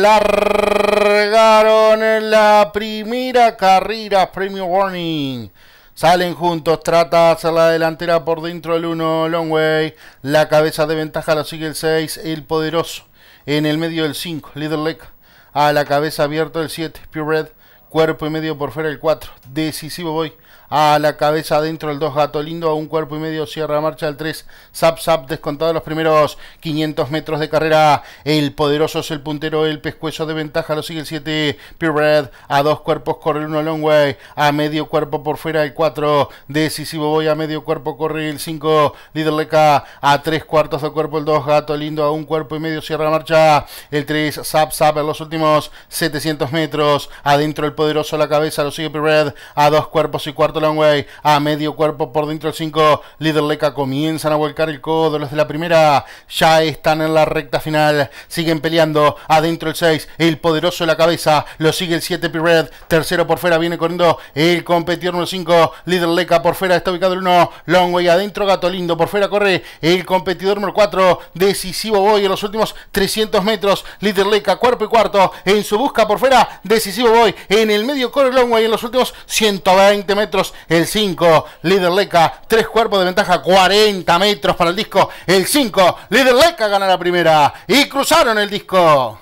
largaron en la primera carrera, premio warning. Salen juntos, trata de hacer la delantera por dentro el 1, Longway. La cabeza de ventaja lo sigue el 6, el poderoso. En el medio el 5, Leg A la cabeza abierta el 7, Pure Red. Cuerpo y medio por fuera el 4, decisivo voy a la cabeza adentro el 2 Gato Lindo, a un cuerpo y medio cierra marcha el 3 Zap Zap, descontado los primeros 500 metros de carrera, el poderoso es el puntero, el pescuezo de ventaja, lo sigue el 7 Pure Red, a dos cuerpos corre uno Long Way, a medio cuerpo por fuera el 4 Decisivo Voy, a medio cuerpo corre el 5 Líder a tres cuartos de cuerpo el 2 Gato Lindo, a un cuerpo y medio cierra marcha el 3 Zap Zap, en los últimos 700 metros, adentro el poderoso la cabeza, lo sigue Pure Red, a dos cuerpos y cuarto Longway a medio cuerpo por dentro el 5. Líder Leca comienzan a volcar el codo. Los de la primera ya están en la recta final. Siguen peleando. Adentro el 6. El poderoso de la cabeza. Lo sigue el 7 P-Red. Tercero por fuera viene corriendo el competidor número 5. Liderleca Leca por fuera está ubicado el 1. Longway adentro. Gato lindo por fuera corre el competidor número 4. Decisivo voy. en los últimos 300 metros. Liderleca cuerpo y cuarto en su busca por fuera. Decisivo voy. en el medio corre Longway en los últimos 120 metros. El 5, líder Leca, tres cuerpos de ventaja, 40 metros para el disco. El 5, líder Leca gana la primera. Y cruzaron el disco.